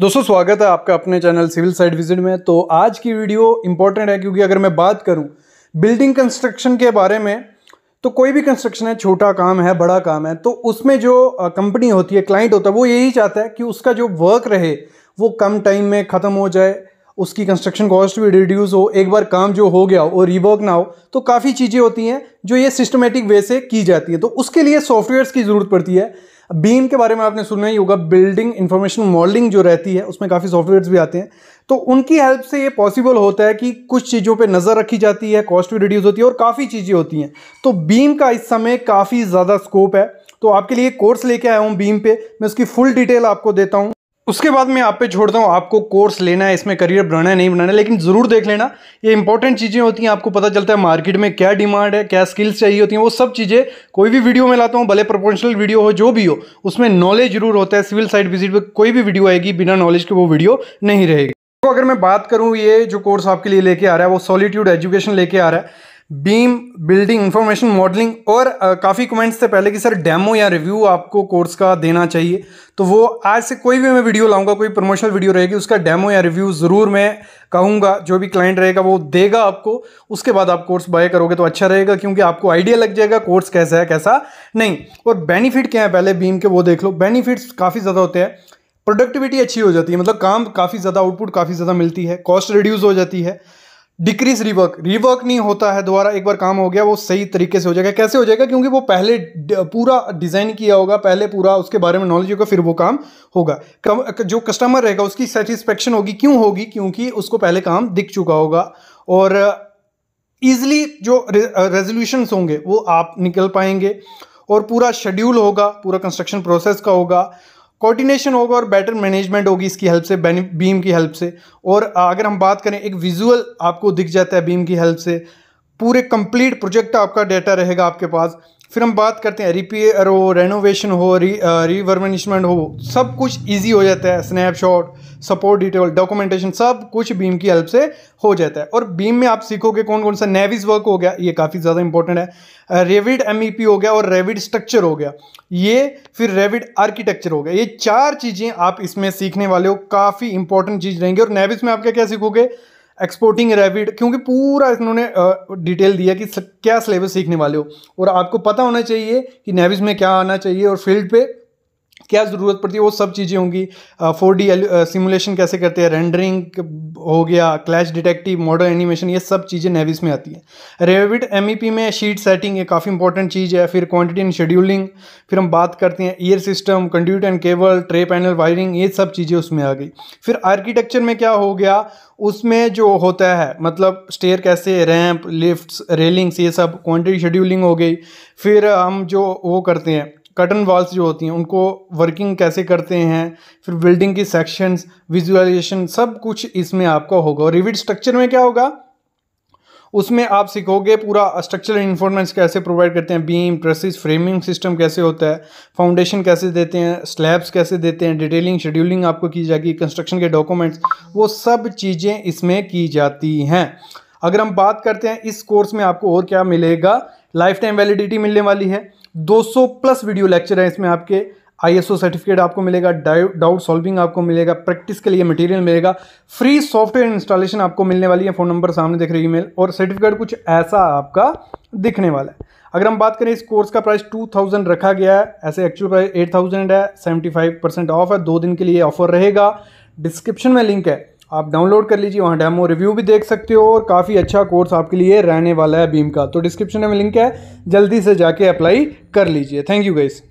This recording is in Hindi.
दोस्तों स्वागत है आपका अपने चैनल सिविल साइड विजिट में तो आज की वीडियो इंपॉर्टेंट है क्योंकि अगर मैं बात करूं बिल्डिंग कंस्ट्रक्शन के बारे में तो कोई भी कंस्ट्रक्शन है छोटा काम है बड़ा काम है तो उसमें जो कंपनी होती है क्लाइंट होता है वो यही चाहता है कि उसका जो वर्क रहे वो कम टाइम में ख़त्म हो जाए उसकी कंस्ट्रक्शन कॉस्ट भी रिड्यूस हो एक बार काम जो हो गया हो और रिवर्क ना हो तो काफ़ी चीज़ें होती हैं जो ये सिस्टमेटिक वे से की जाती है तो उसके लिए सॉफ्टवेयर्स की ज़रूरत पड़ती है बीम के बारे में आपने सुना ही होगा बिल्डिंग इंफॉर्मेशन मॉडलिंग जो रहती है उसमें काफ़ी सॉफ्टवेयर्स भी आते हैं तो उनकी हेल्प से ये पॉसिबल होता है कि कुछ चीज़ों पे नज़र रखी जाती है कॉस्ट भी रिड्यूस होती है और काफ़ी चीज़ें होती हैं तो बीम का इस समय काफ़ी ज़्यादा स्कोप है तो आपके लिए कोर्स लेके आया हूँ बीम पे मैं उसकी फुल डिटेल आपको देता हूँ उसके बाद मैं आप पे छोड़ता हूँ आपको कोर्स लेना है इसमें करियर बनाना है नहीं बनाना है लेकिन ज़रूर देख लेना ये इंपॉर्टेंट चीज़ें होती हैं आपको पता चलता है मार्केट में क्या डिमांड है क्या स्किल्स चाहिए होती हैं वो सब चीज़ें कोई भी वीडियो में लाता हूँ भले प्रोफेशनल वीडियो हो जो भी हो उसमें नॉलेज जरूर होता है सिविल साइड विजिट पर कोई भी वीडियो आएगी बिना नॉलेज के वो वीडियो नहीं रहेगी तो अगर मैं बात करूँ ये जो कोर्स आपके लिए लेके आ रहा है वो सॉलिट्यूड एजुकेशन लेके आ रहा है बीम बिल्डिंग इन्फॉर्मेशन मॉडलिंग और काफ़ी कमेंट्स थे पहले कि सर डेमो या रिव्यू आपको कोर्स का देना चाहिए तो वो आज से कोई भी मैं वीडियो लाऊंगा कोई प्रमोशनल वीडियो रहेगी उसका डेमो या रिव्यू ज़रूर मैं कहूँगा जो भी क्लाइंट रहेगा वो देगा आपको उसके बाद आप कोर्स बाय करोगे तो अच्छा रहेगा क्योंकि आपको आइडिया लग जाएगा कोर्स कैसा है कैसा नहीं और बेनिफिट क्या है पहले बीम के वो देख लो बेनिफिट्स काफ़ी ज़्यादा होते हैं प्रोडक्टिविटी अच्छी हो जाती है मतलब काम काफ़ी ज़्यादा आउटपुट काफ़ी ज़्यादा मिलती है कॉस्ट रिड्यूस हो जाती है डिक्रीज रिवर्क रिवर्क नहीं होता है दोबारा एक बार काम हो गया वो सही तरीके से हो जाएगा कैसे हो जाएगा क्योंकि वो पहले पूरा डिज़ाइन किया होगा पहले पूरा उसके बारे में नॉलेज होगा फिर वो काम होगा कम, जो कस्टमर रहेगा उसकी सेटिस्फेक्शन होगी क्यों होगी क्योंकि उसको पहले काम दिख चुका होगा और ईजिली जो रेजोल्यूशन होंगे वो आप निकल पाएंगे और पूरा शेड्यूल होगा पूरा कंस्ट्रक्शन प्रोसेस का होगा कोऑर्डिनेशन होगा और बेटर मैनेजमेंट होगी इसकी हेल्प से बीम की हेल्प से और अगर हम बात करें एक विजुअल आपको दिख जाता है बीम की हेल्प से पूरे कंप्लीट प्रोजेक्ट आपका डाटा रहेगा आपके पास फिर हम बात करते हैं रिपेयर हो रेनोवेशन हो री रिवर्निशमेंट हो सब कुछ इजी हो जाता है स्नैपशॉट सपोर्ट डिटेल डॉक्यूमेंटेशन सब कुछ बीम की हेल्प से हो जाता है और बीम में आप सीखोगे कौन कौन सा नेविज वर्क हो गया ये काफ़ी ज़्यादा इंपॉर्टेंट है रेविड एम e हो गया और रेविड स्ट्रक्चर हो गया ये फिर रेविड आर्किटेक्चर हो गया ये चार चीज़ें आप इसमें सीखने वाले हो काफ़ी इंपॉर्टेंट चीज़ रहेंगी और नेविज में आप क्या क्या सीखोगे एक्सपोर्टिंग रेविड क्योंकि पूरा इन्होंने डिटेल दिया कि क्या सिलेबस सीखने वाले हो और आपको पता होना चाहिए कि नेविस में क्या आना चाहिए और फील्ड पे क्या ज़रूरत पड़ती है वो सब चीज़ें होंगी फोर डी सिमुलेशन कैसे करते हैं रेंडरिंग हो गया क्लैश डिटेक्टिव मॉडल एनिमेशन ये सब चीज़ें नेविस में आती है रेविड एम में शीट सेटिंग ये काफ़ी इंपॉर्टेंट चीज़ है फिर क्वांटिटी एंड शेड्यूलिंग फिर हम बात करते हैं ईयर system conduit and cable tray panel wiring ये सब चीज़ें उसमें आ गई फिर आर्किटेक्चर में क्या हो गया उसमें जो होता है मतलब स्टेयर कैसे रैंप लिफ्ट रेलिंग्स ये सब क्वांटिटी शेड्यूलिंग हो गई फिर हम जो वो करते हैं कर्टन वॉल्स जो होती हैं उनको वर्किंग कैसे करते हैं फिर बिल्डिंग की सेक्शंस विजुअलाइजेशन सब कुछ इसमें आपका होगा और रिविड स्ट्रक्चर में क्या होगा उसमें आप सीखोगे पूरा स्ट्रक्चरल इन्फॉर्मेंस कैसे प्रोवाइड करते हैं बीम प्रेसिस फ्रेमिंग सिस्टम कैसे होता है फाउंडेशन कैसे देते हैं स्लैब्स कैसे देते हैं डिटेलिंग शेड्यूलिंग आपको की जाएगी कंस्ट्रक्शन के डॉक्यूमेंट्स वो सब चीज़ें इसमें की जाती हैं अगर हम बात करते हैं इस कोर्स में आपको और क्या मिलेगा लाइफ टाइम वैलिडिटी मिलने वाली है 200 प्लस वीडियो लेक्चर है इसमें आपके आईएसओ सर्टिफिकेट आपको मिलेगा डाउट सॉल्विंग आपको मिलेगा प्रैक्टिस के लिए मटेरियल मिलेगा फ्री सॉफ्टवेयर इंस्टॉलेशन आपको मिलने वाली है फ़ोन नंबर सामने दिख रही है ईमेल और सर्टिफिकेट कुछ ऐसा आपका दिखने वाला है अगर हम बात करें इस कोर्स का प्राइस 2000 रखा गया है ऐसे एक्चुअल प्राइस 8000 है 75 परसेंट ऑफ है दो दिन के लिए ऑफर रहेगा डिस्क्रिप्शन में लिंक है आप डाउनलोड कर लीजिए वहाँ डेमो रिव्यू भी देख सकते हो और काफ़ी अच्छा कोर्स आपके लिए रहने वाला है बीम का तो डिस्क्रिप्शन में लिंक है जल्दी से जाके अप्लाई कर लीजिए थैंक यू गाइज़